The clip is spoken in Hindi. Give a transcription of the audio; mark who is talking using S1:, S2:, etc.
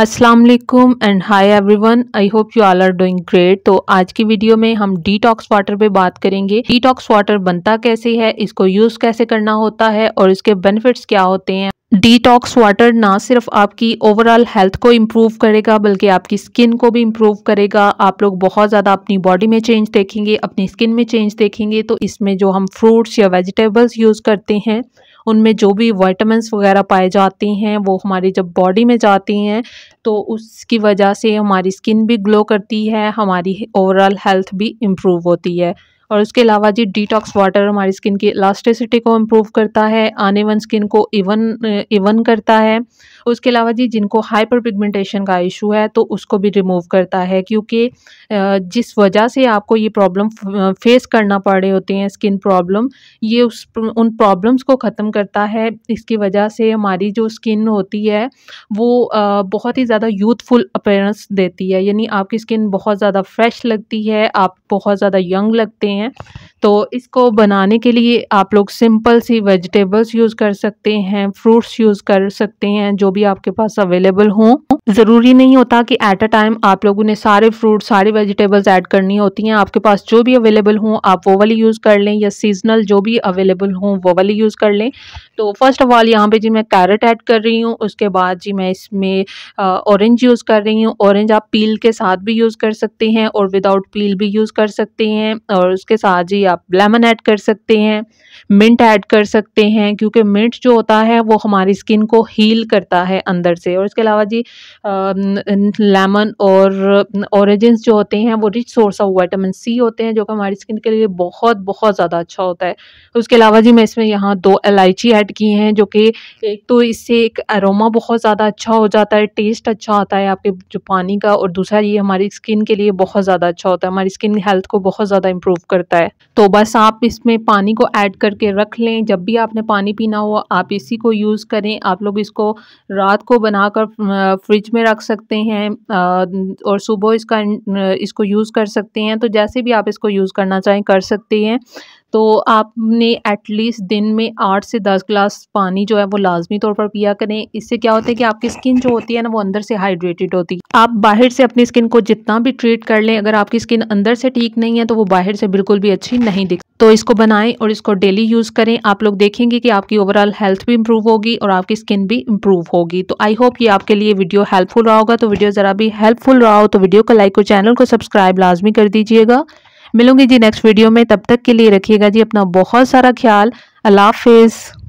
S1: Aslam and hi everyone I hope you all are doing great तो आज की वीडियो में हम डिटॉक्स वाटर पे बात करेंगे डिटॉक्स वाटर बनता कैसे है इसको यूज़ कैसे करना होता है और इसके बेनिफिट्स क्या होते हैं डिटॉक्स वाटर ना सिर्फ आपकी ओवरऑल हेल्थ को इम्प्रूव करेगा बल्कि आपकी स्किन को भी इम्प्रूव करेगा आप लोग बहुत ज़्यादा अपनी बॉडी में चेंज देखेंगे अपनी स्किन में चेंज देखेंगे तो इसमें जो हम फ्रूट्स या वेजिटेबल्स यूज़ करते हैं उनमें जो भी वाइटमस वगैरह पाए जाते हैं वो हमारी जब बॉडी में जाती हैं तो उसकी वजह से हमारी स्किन भी ग्लो करती है हमारी ओवरऑल हेल्थ भी इम्प्रूव होती है और उसके अलावा जी डिटॉक्स वाटर हमारी स्किन की इलास्टिसिटी को इम्प्रूव करता है आने वन स्किन को इवन इवन करता है उसके अलावा जी जिनको हाइपर पिगमेंटेशन का इशू है तो उसको भी रिमूव करता है क्योंकि जिस वजह से आपको ये प्रॉब्लम फेस करना पड़े होते हैं स्किन प्रॉब्लम ये उस उन प्रॉब्लम्स को ख़त्म करता है इसकी वजह से हमारी जो स्किन होती है वो बहुत ही ज़्यादा यूथफुल अपेयरेंस देती है यानी आपकी स्किन बहुत ज़्यादा फ्रेश लगती है आप बहुत ज़्यादा यंग लगते हैं sí तो इसको बनाने के लिए आप लोग सिंपल सी वेजिटेबल्स यूज़ कर सकते हैं फ्रूट्स यूज़ कर सकते हैं जो भी आपके पास अवेलेबल हों ज़रूरी नहीं होता कि एट अ टाइम आप लोगों ने सारे फ्रूट सारे वेजिटेबल्स ऐड करनी होती हैं आपके पास जो भी अवेलेबल हों आप वो वाली यूज़ कर लें या सीजनल जो भी अवेलेबल हों वो वाली यूज़ कर लें तो फर्स्ट ऑफ ऑल यहाँ पे जी मैं कैरेट ऐड कर रही हूँ उसके बाद जी मैं इसमें ऑरेंज यूज़ कर रही हूँ ऑरेंज आप पील के साथ भी यूज़ कर सकते हैं और विदाउट पील भी यूज़ कर सकते हैं और उसके साथ जी आप लेमन ऐड कर सकते हैं मिंट ऐड कर सकते हैं क्योंकि मिंट जो होता है वो हमारी स्किन को हील करता है अंदर से और इसके अलावा जी लेमन और औरेजेंस जो होते हैं वो rich source of vitamin C होते हैं जो कि हमारी स्किन के लिए बहुत बहुत ज़्यादा अच्छा होता है उसके अलावा जी मैं इसमें यहाँ दो इलायची ऐड की हैं जो कि एक तो इससे एक अरोमा बहुत ज़्यादा अच्छा हो जाता है टेस्ट अच्छा आता है आपके जो पानी का और दूसरा ये हमारी स्किन के लिए बहुत ज़्यादा अच्छा होता है हमारी स्किन हेल्थ को बहुत ज़्यादा इम्प्रूव करता है तो बस आप इसमें पानी को ऐड कर करके रख लें जब भी आपने पानी पीना हो आप इसी को यूज़ करें आप लोग इसको रात को बनाकर फ्रिज में रख सकते हैं और सुबह इसका इसको यूज़ कर सकते हैं तो जैसे भी आप इसको यूज़ करना चाहें कर सकते हैं तो आपने एटलीस्ट दिन में आठ से दस गिलास पानी जो है वो लाजमी तौर पर पिया करें इससे क्या होता है कि आपकी स्किन जो होती है ना वो अंदर से हाइड्रेटेड होती है आप बाहर से अपनी स्किन को जितना भी ट्रीट कर लें अगर आपकी स्किन अंदर से ठीक नहीं है तो वो बाहर से बिल्कुल भी अच्छी नहीं दिख तो इसको बनाएं और इसको डेली यूज़ करें आप लोग देखेंगे कि आपकी ओवरऑल हेल्थ भी इंप्रूव होगी और आपकी स्किन भी इंप्रूव होगी तो आई होप ये आपके लिए वीडियो हेल्पफुल रहा होगा तो वीडियो ज़रा भी हेल्पफुल रहा हो तो वीडियो को लाइक और चैनल को सब्सक्राइब लाजमी कर दीजिएगा मिलूंगी जी नेक्स्ट वीडियो में तब तक के लिए रखिएगा जी अपना बहुत सारा ख्याल अल्लाह हाफिज़